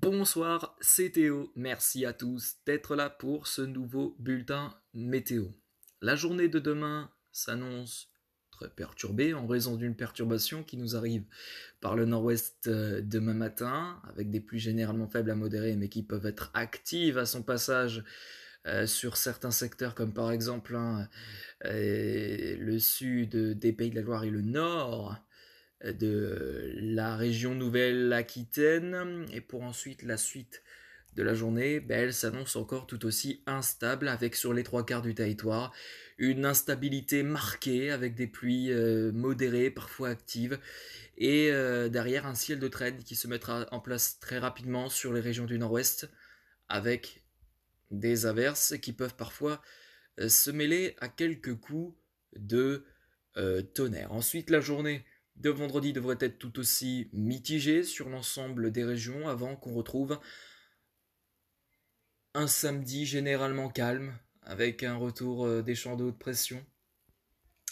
Bonsoir, c'est Théo. Merci à tous d'être là pour ce nouveau bulletin météo. La journée de demain s'annonce très perturbée en raison d'une perturbation qui nous arrive par le nord-ouest euh, demain matin, avec des pluies généralement faibles à modérer mais qui peuvent être actives à son passage euh, sur certains secteurs comme par exemple hein, euh, le sud des Pays de la Loire et le nord de la région Nouvelle-Aquitaine. Et pour ensuite la suite de la journée, ben, elle s'annonce encore tout aussi instable avec sur les trois quarts du territoire une instabilité marquée avec des pluies euh, modérées, parfois actives, et euh, derrière un ciel de traîne qui se mettra en place très rapidement sur les régions du nord-ouest avec des averses qui peuvent parfois euh, se mêler à quelques coups de tonnerre. Ensuite, la journée de vendredi devrait être tout aussi mitigé sur l'ensemble des régions avant qu'on retrouve un samedi généralement calme avec un retour euh, des champs de haute pression.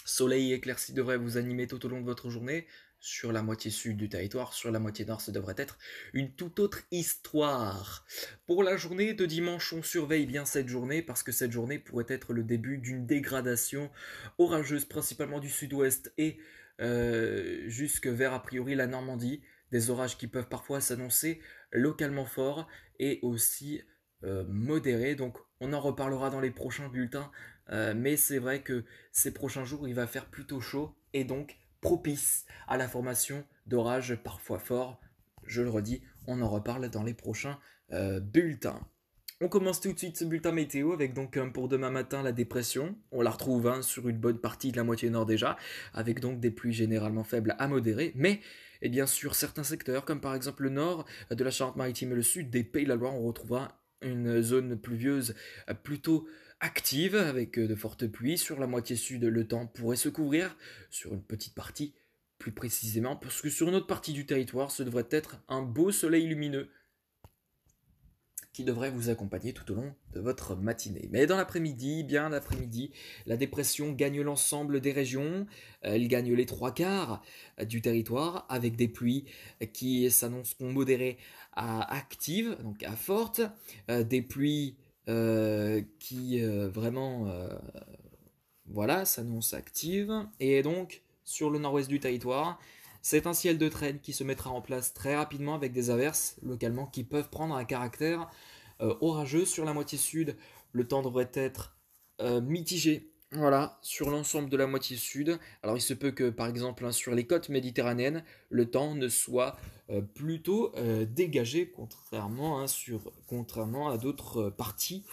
Soleil éclairci devrait vous animer tout au long de votre journée. Sur la moitié sud du territoire, sur la moitié nord, ce devrait être une toute autre histoire. Pour la journée de dimanche, on surveille bien cette journée parce que cette journée pourrait être le début d'une dégradation orageuse, principalement du sud-ouest et euh, jusque vers a priori la Normandie, des orages qui peuvent parfois s'annoncer localement forts et aussi euh, modérés. Donc on en reparlera dans les prochains bulletins, euh, mais c'est vrai que ces prochains jours il va faire plutôt chaud et donc propice à la formation d'orages parfois forts. Je le redis, on en reparle dans les prochains bulletins. On commence tout de suite ce bulletin météo avec donc pour demain matin la dépression. On la retrouve hein, sur une bonne partie de la moitié nord déjà, avec donc des pluies généralement faibles à modérer, mais et eh bien sur certains secteurs, comme par exemple le nord de la Charente-Maritime et le sud des Pays de la Loire, on retrouvera une zone pluvieuse euh, plutôt active avec euh, de fortes pluies. Sur la moitié sud, le temps pourrait se couvrir sur une petite partie plus précisément, parce que sur une autre partie du territoire, ce devrait être un beau soleil lumineux qui devrait vous accompagner tout au long de votre matinée. Mais dans l'après-midi, bien l'après-midi, la dépression gagne l'ensemble des régions, euh, elle gagne les trois quarts euh, du territoire avec des pluies euh, qui s'annoncent modérées à actives, donc à fortes, des pluies qui vraiment voilà s'annoncent actives et donc sur le nord-ouest du territoire, c'est un ciel de traîne qui se mettra en place très rapidement avec des averses localement qui peuvent prendre un caractère euh, orageux sur la moitié sud. Le temps devrait être euh, mitigé. Voilà, sur l'ensemble de la moitié sud. Alors il se peut que par exemple hein, sur les côtes méditerranéennes, le temps ne soit euh, plutôt dégagé, hein, contrairement à d'autres parties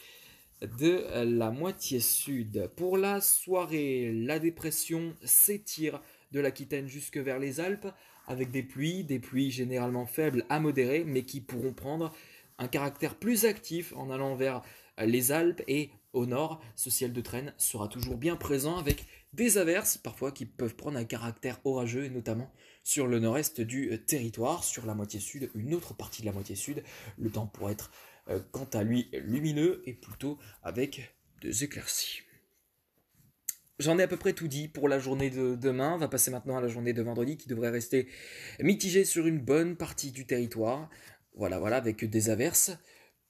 de la moitié sud. Pour la soirée, la dépression s'étire de l'Aquitaine jusque vers les Alpes, avec des pluies, des pluies généralement faibles à modérées, mais qui pourront prendre un caractère plus actif en allant vers les Alpes et au nord, ce ciel de traîne sera toujours bien présent avec des averses parfois qui peuvent prendre un caractère orageux et notamment sur le nord-est du euh, territoire, sur la moitié sud, une autre partie de la moitié sud. Le temps pourrait être euh, quant à lui lumineux et plutôt avec des éclaircies. J'en ai à peu près tout dit pour la journée de demain. On va passer maintenant à la journée de vendredi qui devrait rester mitigée sur une bonne partie du territoire. Voilà, voilà, avec des averses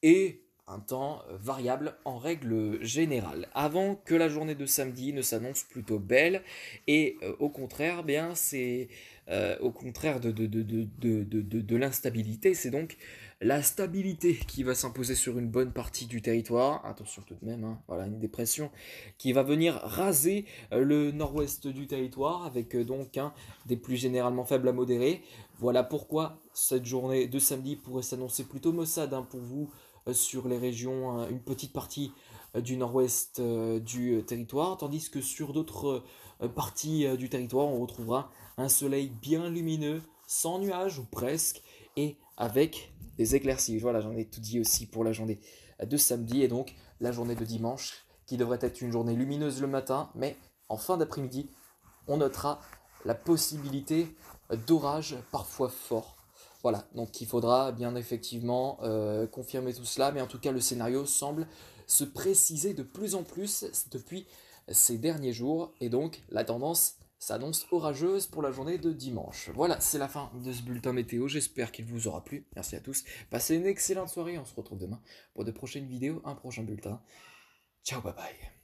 et un temps variable en règle générale. Avant que la journée de samedi ne s'annonce plutôt belle et euh, au contraire, bien c'est euh, au contraire de, de, l'instabilité. C'est donc la stabilité qui va s'imposer sur une bonne partie du territoire. Attention tout de même, hein, voilà une dépression qui va venir raser euh, le nord-ouest du territoire avec euh, donc hein, des plus généralement faibles à modérer. Voilà pourquoi cette journée de samedi pourrait s'annoncer plutôt maussade hein, pour vous sur les régions, une petite partie du nord-ouest euh, du euh, territoire, tandis que sur d'autres euh, parties du territoire, on retrouvera un soleil bien lumineux, sans nuages ou presque, et avec des éclaircies. Voilà, j'en ai tout dit aussi pour la journée de samedi et donc la journée de dimanche qui devrait être une journée lumineuse le matin, mais en fin d'après-midi, on notera la possibilité d'orages parfois forts voilà, donc il faudra bien effectivement euh, confirmer tout cela, mais en tout cas le scénario semble se préciser de plus en plus depuis ces derniers jours, et donc la tendance s'annonce orageuse pour la journée de dimanche. Voilà, c'est la fin de ce bulletin météo, j'espère qu'il vous aura plu, merci à tous, passez une excellente soirée, on se retrouve demain pour de prochaines vidéos, un prochain bulletin. Ciao, bye bye